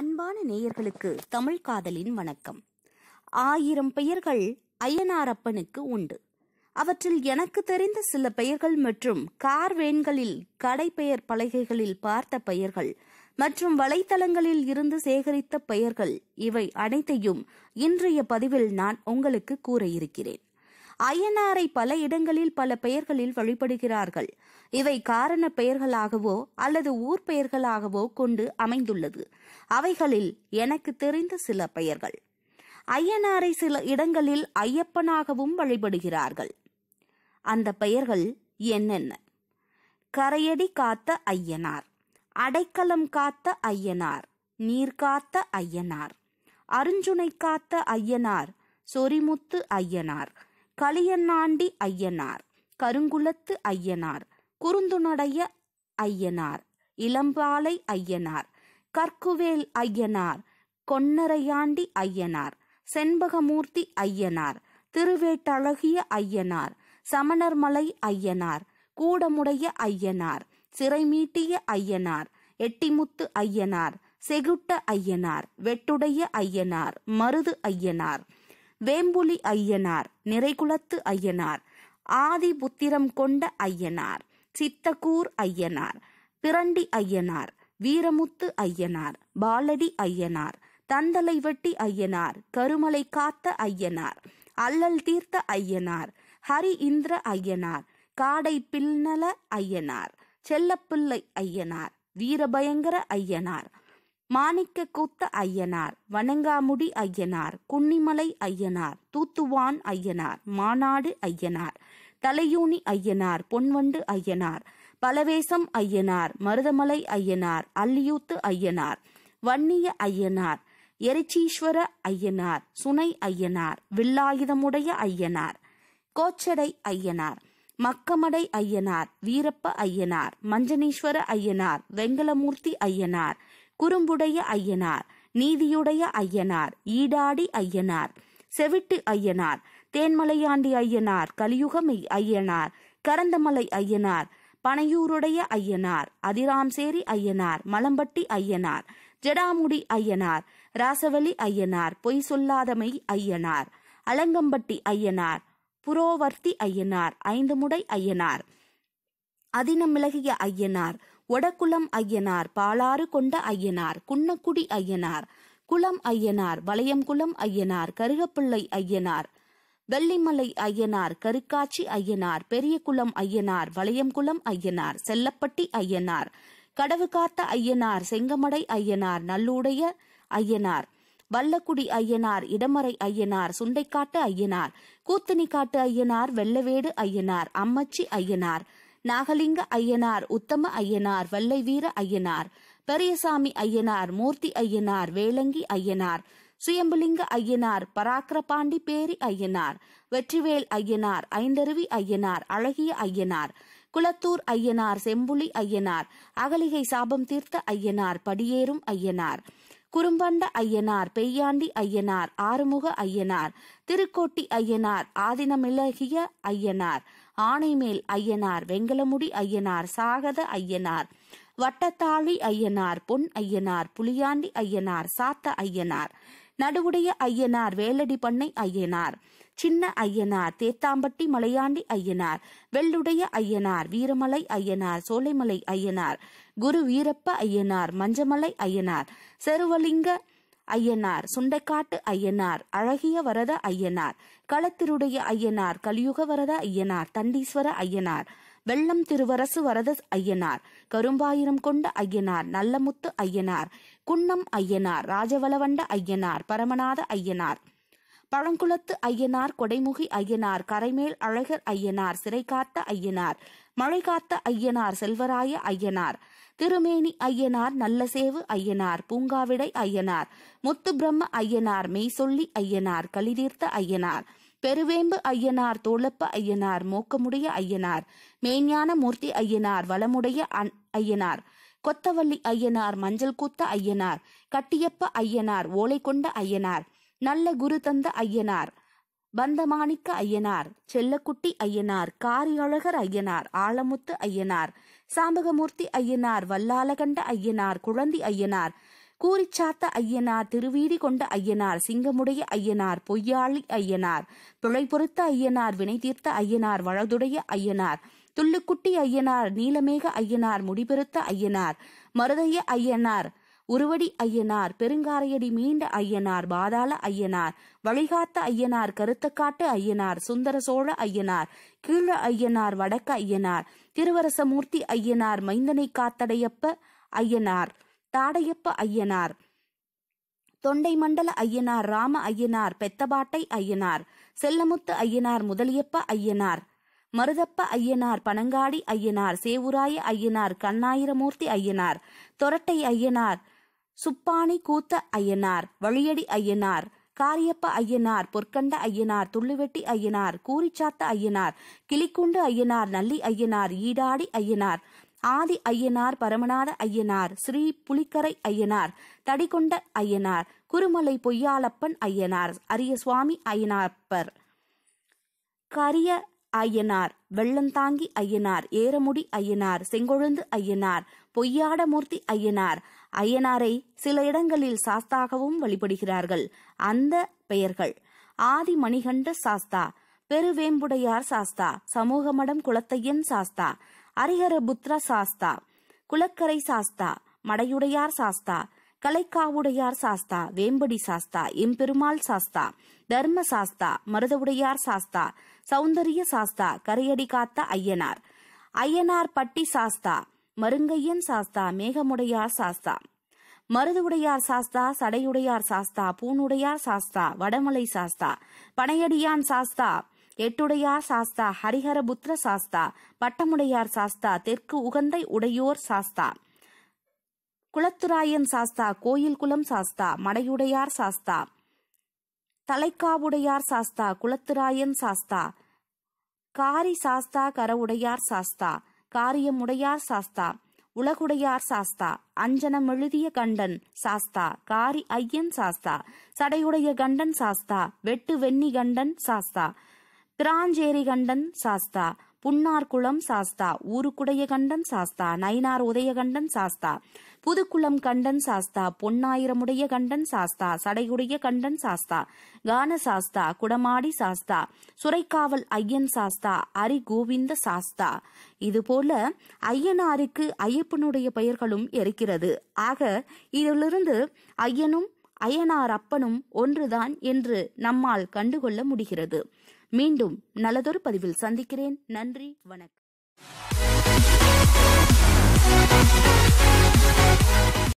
அன்பான நேயர்களுக்கு தமிழ் காதலின் வணக்கம் ஆயிரம் பெயர்கள் அய்யனாரப்பனுக்கு உண்டு அவற்றில் எனக்கு தெரிந்த சில பெயர்கள் மற்றும் கார்வேன்களில் பெயர் பலகைகளில் பார்த்த பெயர்கள் மற்றும் வலைத்தளங்களில் இருந்து சேகரித்த பெயர்கள் இவை அனைத்தையும் இன்றைய பதிவில் நான் உங்களுக்கு கூற இருக்கிறேன் அயனாரை பல இடங்களில் பல பெயர்களில் வழிபடுகிறார்கள் இவை காரண பெயர்களாகவோ அல்லது ஊர் பெயர்களாகவோ கொண்டு அமைந்துள்ளது அவைகளில் எனக்கு தெரிந்த சில பெயர்கள் அய்யனாரை சில இடங்களில் ஐயப்பனாகவும் வழிபடுகிறார்கள் அந்த பெயர்கள் என்னென்ன கரையடி காத்த ஐயனார் அடைக்கலம் காத்த ஐயனார் நீர் காத்த ஐயனார் அருஞ்சுனை காத்த ஐயனார் சொரிமுத்து ஐயனார் களியண்ணாண்டி ஐயனார் கருங்குலத்து ஐயனார் குறுந்துணடைய ஐயனார் இளம்பாலை ஐயனார் கற்குவேல் ஐயனார் கொன்னரையாண்டி ஐயனார் செண்பகமூர்த்தி ஐயனார் திருவேட்டழகிய ஐயனார் சமணர்மலை ஐயனார் கூடமுடைய ஐயனார் சிறைமீட்டிய ஐயனார் எட்டிமுத்து ஐயனார் செகுட்ட ஐயனார் வெட்டுடைய ஐயனார் மருது ஐயனார் வேம்புலி ஐயனார் நிறைகுலத்து ஐயனார் ஆதிபுத்திரம் கொண்ட ஐயனார் சித்தக்கூர் ஐயனார் பிரண்டி ஐயனார் வீரமுத்து ஐயனார் பாலடி ஐயனார் தந்தலை வெட்டி ஐயனார் கருமலை காத்த ஐயனார் அல்லல் தீர்த்த ஐயனார் ஹரி இந்திர ஐயனார் காடை பில்நல ஐயனார் செல்லப்பிள்ளை ஐயனார் வீரபயங்கர ஐயனார் மாணிக்க கூத்த ஐயனார் வணங்காமுடி ஐயனார் குன்னிமலை ஐயனார் தூத்துவான் ஐயனார் மாநாடு ஐயனார் தலையூனி ஐயனார் பொன்வண்டு ஐயனார் பலவேசம் ஐயனார் மருதமலை ஐயனார் அல்லியூத்து ஐயனார் வன்னிய ஐயனார் எரிச்சீஸ்வர ஐயனார் சுனை ஐயனார் வில்லாயுதமுடைய ஐயனார் கோச்சடை ஐயனார் மக்கமடை ஐயனார் வீரப்ப ஐயனார் மஞ்சனீஸ்வர ஐயனார் வெங்கலமூர்த்தி ஐயனார் குறும்புடைய ஐயனார் நீதியுடைய ஐயனார் ஈடாடி ஐயனார் செவிட்டு ஐயனார் தேன்மலையாண்டி ஐயனார் கலியுகமை ஐயனார் கரந்தமலை ஐயனார் பனையூருடைய ஐயனார் அதிராம்சேரி ஐயனார் மலம்பட்டி ஐயனார் ஜடாமுடி ஐயனார் ராசவலி ஐயனார் பொய் சொல்லாதமை ஐயனார் அலங்கம்பட்டி ஐயனார் புரோவர்த்தி ஐயனார் ஐந்துமுடை ஐயனார் அதினமிலகிய ஐயனார் ஒடக்குளம் ஐயனார் பாலாறு கொண்ட ஐயனார் குன்னக்குடி ஐயனார் குளம் ஐயனார் வளையம்குளம் ஐயனார் கருகப்பிள்ளை ஐயனார் வெள்ளிமலை ஐயனார் கருக்காட்சி ஐயனார் பெரியகுளம் ஐயனார் வளையம்குளம் ஐயனார் செல்லப்பட்டி ஐயனார் காத்த ஐயனார் செங்கமடை ஐயனார் நல்லுடைய ஐயனார் வல்லக்குடி ஐயனார் இடமறை ஐயனார் சுண்டைக்காட்டு ஐயனார் கூத்தணிக்காட்டு ஐயனார் வெள்ளவேடு ஐயனார் அம்மச்சி ஐயனார் நாகலிங்க ஐயனார் உத்தம ஐயனார் வல்லை வீர ஐயனார் பெரியசாமி ஐயனார் மூர்த்தி ஐயனார் வேலங்கி ஐயனார் சுயம்புலிங்க ஐயனார் பராக்கிரபாண்டி பேரி ஐயனார் வெற்றிவேல் ஐயனார் ஐந்தருவி ஐயனார் அழகிய ஐயனார் குளத்தூர் ஐயனார் செம்புலி ஐயனார் அகலிகை சாபம் தீர்த்த ஐயனார் படியேறும் ஐயனார் குறும்பண்ட ஐயனார் பெய்யாண்டி ஐயனார் ஆறுமுக ஐயனார் திருக்கோட்டி ஐயனார் ஆதினமிழகிய ஐயனார் ஆனைமேல் ஐயனார் வெங்கலமுடி ஐயனார் சாகத ஐயனார் வட்டத்தாழி ஐயனார் பொன் ஐயனார் புலியாண்டி ஐயனார் சாத்த ஐயனார் நடுவுடைய ஐயனார் வேலடி பண்ணை ஐயனார் சின்ன ஐயனார் தேத்தாம்பட்டி மலையாண்டி ஐயனார் வெள்ளுடைய ஐயனார் வீரமலை ஐயனார் சோலைமலை ஐயனார் குரு வீரப்ப ஐயனார் மஞ்சமலை ஐயனார் செருவலிங்க ஐயனார் சுண்டைக்காட்டு ஐயனார் அழகிய வரத ஐயனார் களத்திருடைய ஐயனார் கலியுக வரத ஐயனார் தண்டீஸ்வர ஐயனார் வெள்ளம் திருவரசு வரத ஐயனார் கரும்பாயிரம் கொண்ட ஐயனார் நல்லமுத்து ஐயனார் குன்னம் ஐயனார் ராஜவளவண்ட ஐயனார் பரமநாத ஐயனார் பழங்குளத்து ஐயனார் கொடைமுகி ஐயனார் கரைமேல் அழகர் ஐயனார் சிறை காத்த ஐயனார் மழை காத்த ஐயனார் செல்வராய ஐயனார் திருமேனி ஐயனார் நல்லசேவு ஐயனார் பூங்காவிடை ஐயனார் முத்து பிரம்ம ஐயனார் மெய்சொல்லி ஐயனார் கலிதீர்த்த ஐயனார் பெருவேம்பு ஐயனார் தோளப்ப ஐயனார் மோக்கமுடைய ஐயனார் மேஞ்ஞான மூர்த்தி ஐயனார் வளமுடைய ஐயனார் கொத்தவள்ளி ஐயனார் மஞ்சள் கூத்த ஐயனார் கட்டியப்ப ஐயனார் ஓலை கொண்ட ஐயனார் நல்ல குரு தந்த ஐயனார் பந்தமாணிக்க ஐயனார் செல்லக்குட்டி ஐயனார் காரியழகர் ஐயனார் ஆலமுத்து ஐயனார் சாம்பகமூர்த்தி ஐயனார் வல்லாலகண்ட ஐயனார் குழந்தை ஐயனார் கூறிச்சாத்த ஐயனார் திருவீதி கொண்ட ஐயனார் சிங்கமுடைய ஐயனார் பொய்யாளி ஐயனார் துளை பொறுத்த ஐயனார் வினை தீர்த்த ஐயனார் வழதுடைய ஐயனார் துள்ளுக்குட்டி ஐயனார் நீலமேக ஐயனார் முடிபெருத்த ஐயனார் மருதைய ஐயனார் உருவடி ஐயனார் பெருங்காரையடி மீண்ட ஐயனார் பாதாள ஐயனார் வழிகாத்த ஐயனார் கருத்தக்காட்டு ஐயனார் சுந்தர சோழ ஐயனார் கீழ ஐயனார் வடக்க ஐயனார் திருவரசமூர்த்தி ஐயனார் மைந்தனை காத்தடையப்ப ஐயனார் தாடையப்ப ஐயனார் தொண்டை மண்டல ஐயனார் ராம ஐயனார் பெத்தபாட்டை ஐயனார் செல்லமுத்து ஐயனார் முதலியப்ப ஐயனார் மருதப்ப ஐயனார் பனங்காடி ஐயனார் சேவுராய ஐயனார் கண்ணாயிரமூர்த்தி ஐயனார் தொரட்டை ஐயனார் சுப்பானி கூத்த ஐயனார் வழியடி ஐயனார் காரியப்ப ஐயனார் பொற்கண்ட ஐயனார் துள்ளுவெட்டி ஐயனார் கூரிச்சாத்த ஐயனார் கிளிக்குண்டு ஐயனார் நல்லி ஐயனார் ஈடாடி ஐயனார் ஆதி ஐயனார் பரமநாத ஐயனார் ஸ்ரீ புலிக்கரை ஐயனார் தடிகொண்ட ஐயனார் குருமலை பொய்யாளப்பன் ஐயனார் அரிய சுவாமி ஐயனாப்பர் கரிய ஐயனார் வெள்ளந்தாங்கி ஐயனார் ஏரமுடி ஐயனார் செங்கொழுந்து ஐயனார் பொய்யாடமூர்த்தி ஐயனார் ஐயனாரை சில இடங்களில் சாஸ்தாகவும் வழிபடுகிறார்கள் அந்த பெயர்கள் ஆதி மணிகண்ட சாஸ்தா பெருவேம்புடையார் சாஸ்தா சமூகமடம் குலத்தையன் சாஸ்தா அரிஹரபுத்ர சாஸ்தா குலக்கரை சாஸ்தா மடையுடையார் சாஸ்தா கலைக்காவுடையார் சாஸ்தா வேம்படி சாஸ்தா எம்பெருமாள் சாஸ்தா தர்ம சாஸ்தா மருதவுடையார் சாஸ்தா சௌந்தரிய சாஸ்தா கரையடி காத்த ஐயனார் ஐயனார் பட்டி சாஸ்தா மருங்கையன் சாஸ்தா மேகமுடையார் சாஸ்தா மருதுவுடையார் சாஸ்தா சடையுடையார் சாஸ்தா பூனுடையார் சாஸ்தா வடமலை சாஸ்தா பனையடியான் சாஸ்தா எட்டுடையார் சாஸ்தா ஹரிஹரபுத்திர சாஸ்தா பட்டமுடையார் சாஸ்தா தெற்கு உகந்தை உடையோர் சாஸ்தா குளத்துராயன் சாஸ்தா கோயில் குலம் சாஸ்தா மடையுடையார் சாஸ்தா தலைக்காவுடையார் சாஸ்தா குளத்துராயன் சாஸ்தா காரி சாஸ்தா கரவுடையார் சாஸ்தா காரியமுடையார் சாஸ்தா உலகுடையார் சாஸ்தா அஞ்சனம் எழுதிய கண்டன் சாஸ்தா காரி ஐயன் சாஸ்தா சடையுடைய கண்டன் சாஸ்தா வெட்டு வெண்ணி கண்டன் சாஸ்தா பிராஞ்சேரி கண்டன் சாஸ்தா புன்னார்குளம் சாஸ்தா ஊருக்குடைய கண்டன் சாஸ்தா நயினார் உதயகண்டன் சாஸ்தா புதுக்குளம் கண்டன் சாஸ்தா பொன்னாயிரமுடைய கண்டன் சாஸ்தா சடையுடைய கண்டன் சாஸ்தா கான சாஸ்தா குடமாடி சாஸ்தா சுரைக்காவல் ஐயன் சாஸ்தா அரி கோவிந்த சாஸ்தா இதுபோல ஐயனாருக்கு ஐயப்பனுடைய பெயர்களும் இருக்கிறது ஆக இதிலிருந்து ஐயனும் அய்யனார் அப்பனும் ஒன்றுதான் என்று நம்மால் கண்டுகொள்ள முடிகிறது மீண்டும் நல்லதொரு பதிவில் சந்திக்கிறேன் நன்றி வணக்கம்